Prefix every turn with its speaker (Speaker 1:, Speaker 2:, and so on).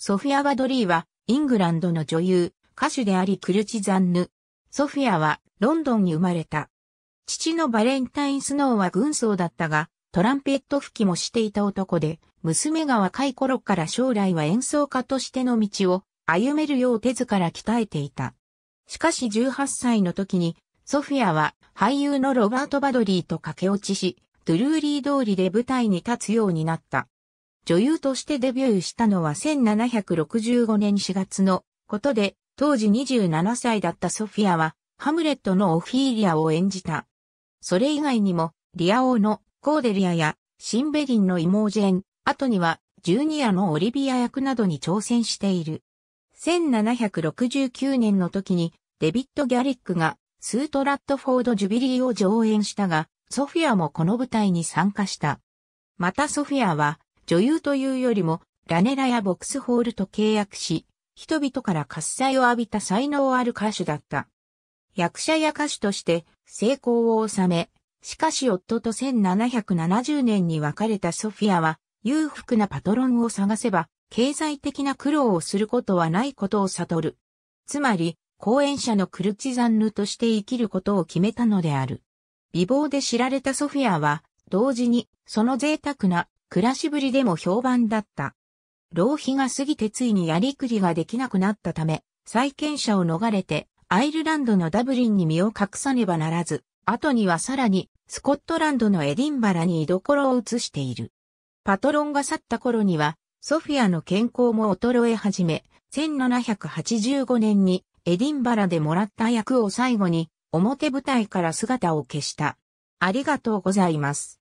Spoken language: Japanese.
Speaker 1: ソフィア・バドリーは、イングランドの女優、歌手でありクルチザンヌ。ソフィアは、ロンドンに生まれた。父のバレンタイン・スノーは軍曹だったが、トランペット吹きもしていた男で、娘が若い頃から将来は演奏家としての道を歩めるよう手ずから鍛えていた。しかし18歳の時に、ソフィアは俳優のロバート・バドリーと駆け落ちし、ドゥルーリー通りで舞台に立つようになった。女優としてデビューしたのは1765年4月のことで、当時27歳だったソフィアは、ハムレットのオフィーリアを演じた。それ以外にも、リア王のコーデリアや、シンベリンのイモージェン、後には、ジュニアのオリビア役などに挑戦している。1769年の時に、デビッド・ギャリックが、スートラットフォード・ジュビリーを上演したが、ソフィアもこの舞台に参加した。またソフィアは、女優というよりも、ラネラやボックスホールと契約し、人々から喝采を浴びた才能ある歌手だった。役者や歌手として成功を収め、しかし夫と1770年に別れたソフィアは、裕福なパトロンを探せば、経済的な苦労をすることはないことを悟る。つまり、講演者のクルチザンヌとして生きることを決めたのである。美貌で知られたソフィアは、同時にその贅沢な暮らしぶりでも評判だった。浪費が過ぎてついにやりくりができなくなったため、債権者を逃れて、アイルランドのダブリンに身を隠さねばならず、後にはさらに、スコットランドのエディンバラに居所を移している。パトロンが去った頃には、ソフィアの健康も衰え始め、1785年にエディンバラでもらった役を最後に表舞台から姿を消した。ありがとうございます。